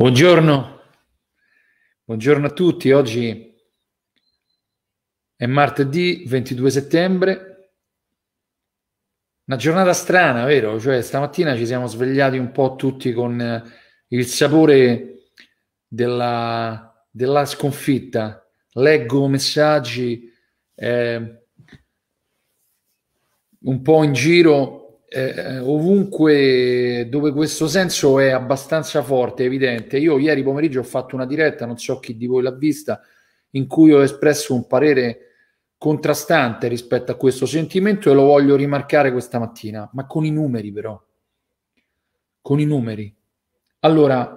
Buongiorno, buongiorno a tutti. Oggi è martedì 22 settembre. Una giornata strana, vero? Cioè, stamattina ci siamo svegliati un po' tutti con eh, il sapore della, della sconfitta. Leggo messaggi eh, un po' in giro eh, eh, ovunque dove questo senso è abbastanza forte, evidente. Io ieri pomeriggio ho fatto una diretta, non so chi di voi l'ha vista, in cui ho espresso un parere contrastante rispetto a questo sentimento e lo voglio rimarcare questa mattina, ma con i numeri però. Con i numeri. Allora,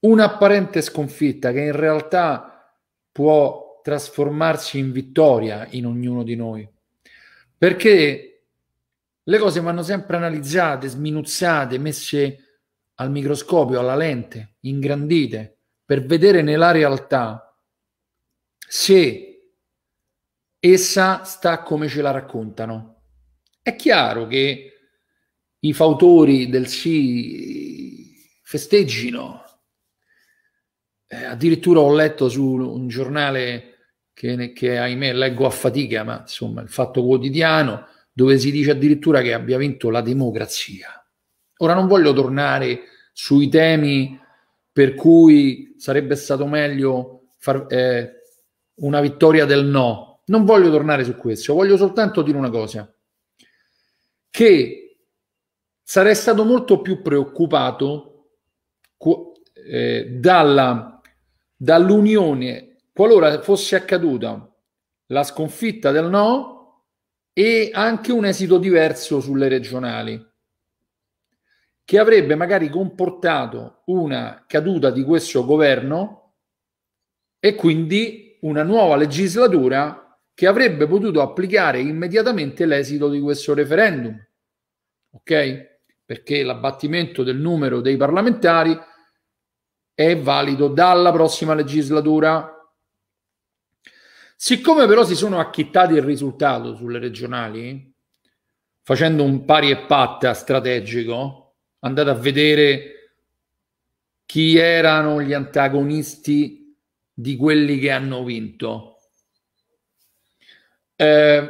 un'apparente sconfitta che in realtà può trasformarsi in vittoria in ognuno di noi. Perché le cose vanno sempre analizzate, sminuzzate, messe al microscopio, alla lente, ingrandite, per vedere nella realtà se essa sta come ce la raccontano. È chiaro che i fautori del sì festeggino. Eh, addirittura ho letto su un giornale che, che ahimè leggo a fatica, ma insomma il fatto quotidiano, dove si dice addirittura che abbia vinto la democrazia. Ora non voglio tornare sui temi per cui sarebbe stato meglio far, eh, una vittoria del no. Non voglio tornare su questo, voglio soltanto dire una cosa, che sarei stato molto più preoccupato eh, dalla, dall'unione, qualora fosse accaduta la sconfitta del no, e anche un esito diverso sulle regionali, che avrebbe magari comportato una caduta di questo governo e quindi una nuova legislatura che avrebbe potuto applicare immediatamente l'esito di questo referendum. Ok? Perché l'abbattimento del numero dei parlamentari è valido dalla prossima legislatura Siccome però si sono acchittati il risultato sulle regionali, facendo un pari e patta strategico, andate a vedere chi erano gli antagonisti di quelli che hanno vinto. Eh,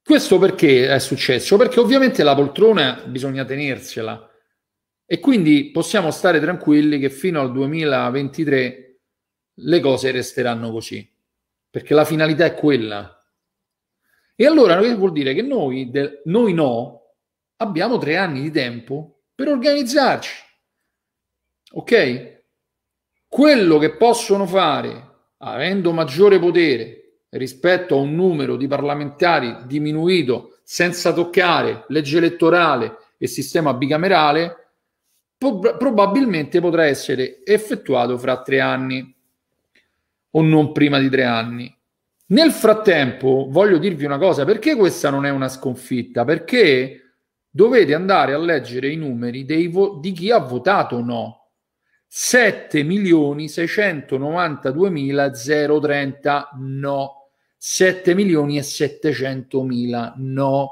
questo perché è successo? Perché ovviamente la poltrona bisogna tenersela e quindi possiamo stare tranquilli che fino al 2023 le cose resteranno così perché la finalità è quella. E allora vuol dire che noi, de, noi no, abbiamo tre anni di tempo per organizzarci. Ok? Quello che possono fare, avendo maggiore potere rispetto a un numero di parlamentari diminuito, senza toccare legge elettorale e sistema bicamerale, prob- probabilmente potrà essere effettuato fra tre anni o non prima di tre anni. Nel frattempo voglio dirvi una cosa, perché questa non è una sconfitta? Perché dovete andare a leggere i numeri vo- di chi ha votato no. 7.692.030 no. 7.700.000 no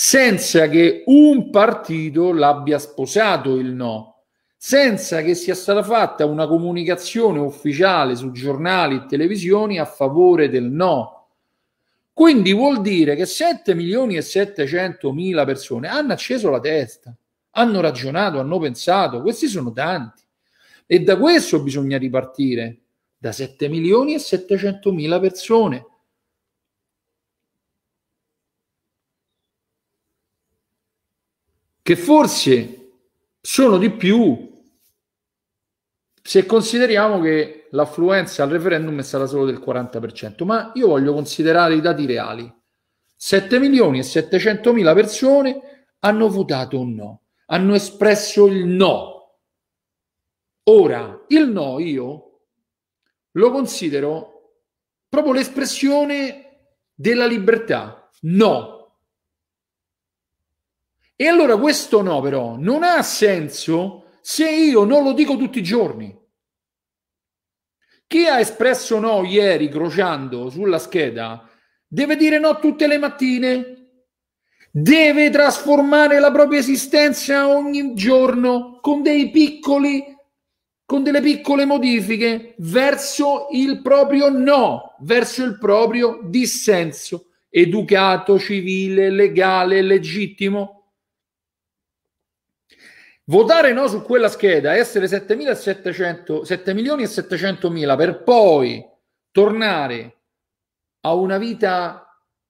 senza che un partito l'abbia sposato il no senza che sia stata fatta una comunicazione ufficiale su giornali e televisioni a favore del no. Quindi vuol dire che 7 milioni e 700 mila persone hanno acceso la testa, hanno ragionato, hanno pensato, questi sono tanti. E da questo bisogna ripartire, da 7 milioni e 700 mila persone. Che forse sono di più se consideriamo che l'affluenza al referendum è stata solo del 40%, ma io voglio considerare i dati reali. 7 milioni e 700 mila persone hanno votato un no, hanno espresso il no. Ora, il no io lo considero proprio l'espressione della libertà. No, e allora questo no però non ha senso se io non lo dico tutti i giorni. Chi ha espresso no ieri crociando sulla scheda deve dire no tutte le mattine, deve trasformare la propria esistenza ogni giorno con dei piccoli con delle piccole modifiche verso il proprio no, verso il proprio dissenso educato, civile, legale, legittimo Votare no su quella scheda, essere 7 milioni e 700 mila per poi tornare a una vita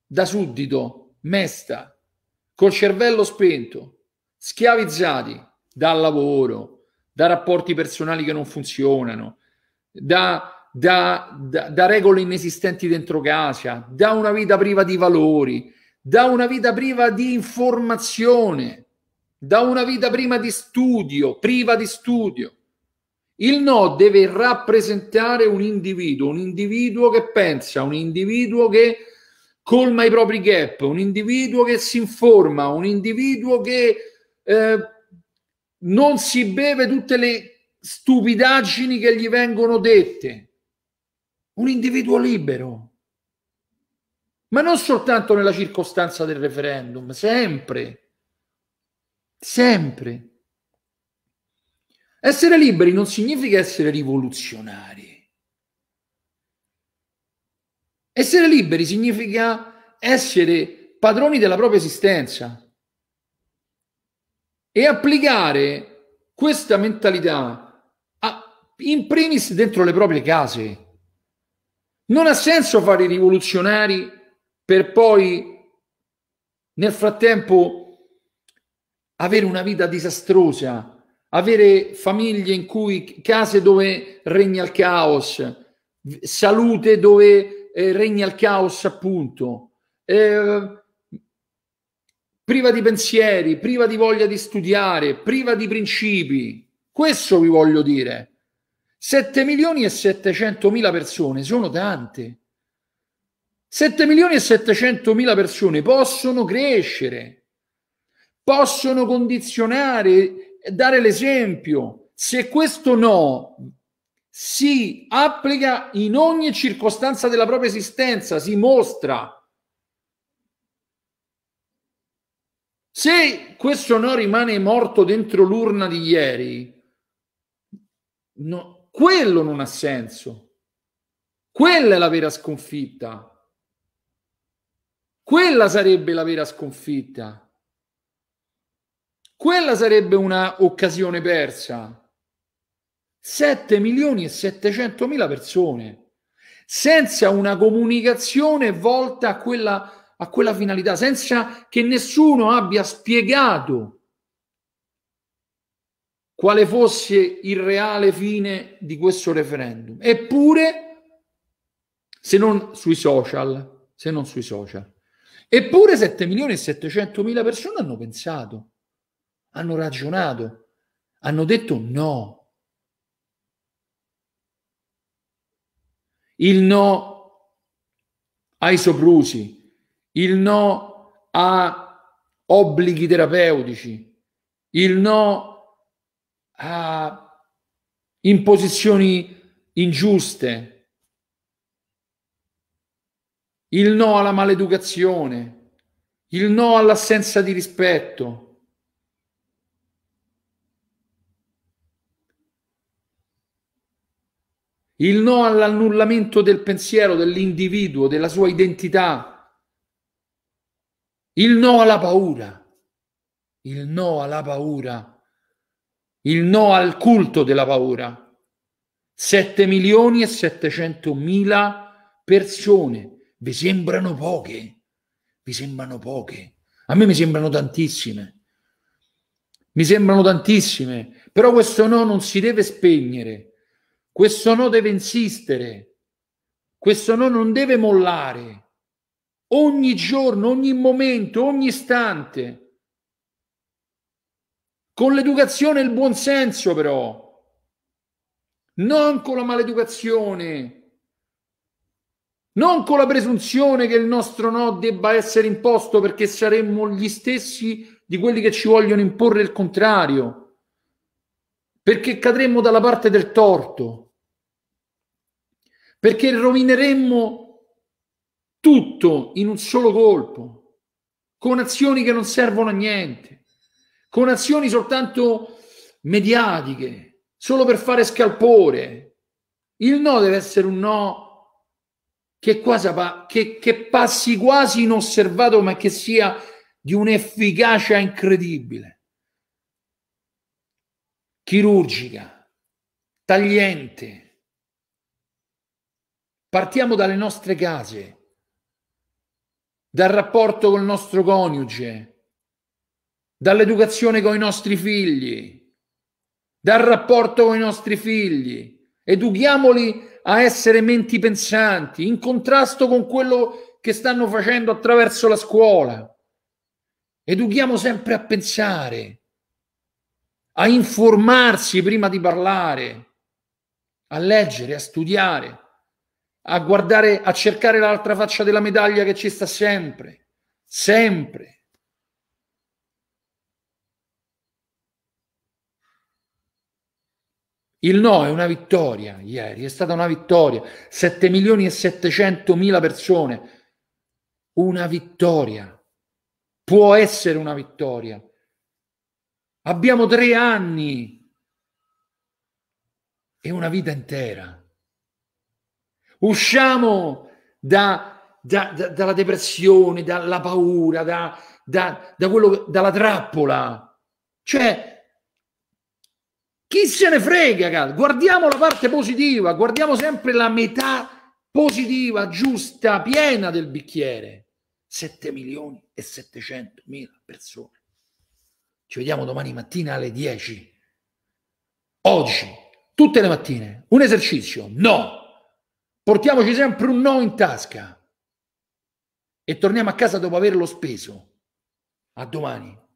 da suddito, mesta, col cervello spento, schiavizzati dal lavoro, da rapporti personali che non funzionano, da, da, da, da regole inesistenti dentro casa, da una vita priva di valori, da una vita priva di informazione da una vita prima di studio, priva di studio. Il no deve rappresentare un individuo, un individuo che pensa, un individuo che colma i propri gap, un individuo che si informa, un individuo che eh, non si beve tutte le stupidaggini che gli vengono dette. Un individuo libero. Ma non soltanto nella circostanza del referendum, sempre sempre. Essere liberi non significa essere rivoluzionari. Essere liberi significa essere padroni della propria esistenza e applicare questa mentalità a, in primis dentro le proprie case. Non ha senso fare i rivoluzionari per poi nel frattempo avere una vita disastrosa, avere famiglie in cui case dove regna il caos, salute dove eh, regna il caos, appunto, eh, priva di pensieri, priva di voglia di studiare, priva di principi. Questo vi voglio dire. 7 milioni e 700 mila persone sono tante. 7 milioni e 700 mila persone possono crescere possono condizionare, dare l'esempio. Se questo no si applica in ogni circostanza della propria esistenza, si mostra. Se questo no rimane morto dentro l'urna di ieri, no, quello non ha senso. Quella è la vera sconfitta. Quella sarebbe la vera sconfitta. Quella sarebbe un'occasione persa. 7 milioni e 700 mila persone senza una comunicazione volta a quella, a quella finalità, senza che nessuno abbia spiegato quale fosse il reale fine di questo referendum. Eppure, se non sui social, se non sui social, eppure 7 milioni e 700 mila persone hanno pensato hanno ragionato, hanno detto no. Il no ai soprusi, il no a obblighi terapeutici, il no a imposizioni ingiuste, il no alla maleducazione, il no all'assenza di rispetto il no all'annullamento del pensiero dell'individuo, della sua identità, il no alla paura, il no alla paura, il no al culto della paura. 7 milioni e 700 mila persone, vi sembrano poche, vi sembrano poche, a me mi sembrano tantissime, mi sembrano tantissime, però questo no non si deve spegnere questo no deve insistere, questo no non deve mollare. Ogni giorno, ogni momento, ogni istante. Con l'educazione e il buonsenso però, non con la maleducazione, non con la presunzione che il nostro no debba essere imposto perché saremmo gli stessi di quelli che ci vogliono imporre il contrario, perché cadremmo dalla parte del torto perché rovineremmo tutto in un solo colpo, con azioni che non servono a niente, con azioni soltanto mediatiche, solo per fare scalpore. Il no deve essere un no che, quasi, che, che passi quasi inosservato, ma che sia di un'efficacia incredibile, chirurgica, tagliente Partiamo dalle nostre case, dal rapporto col nostro coniuge, dall'educazione con i nostri figli, dal rapporto con i nostri figli. Educhiamoli a essere menti pensanti, in contrasto con quello che stanno facendo attraverso la scuola. Educhiamo sempre a pensare, a informarsi prima di parlare, a leggere, a studiare a guardare, a cercare l'altra faccia della medaglia che ci sta sempre, sempre. Il no è una vittoria ieri, è stata una vittoria. 7 milioni e 700 mila persone. Una vittoria. Può essere una vittoria. Abbiamo tre anni e una vita intera. Usciamo da, da, da, dalla depressione, dalla paura, quello, dalla trappola. Cioè, chi se ne frega, cazzo? guardiamo la parte positiva, guardiamo sempre la metà positiva, giusta, piena del bicchiere. 7 milioni e 700 mila persone. Ci vediamo domani mattina alle 10. Oggi, tutte le mattine, un esercizio. No, Portiamoci sempre un no in tasca e torniamo a casa dopo averlo speso. A domani.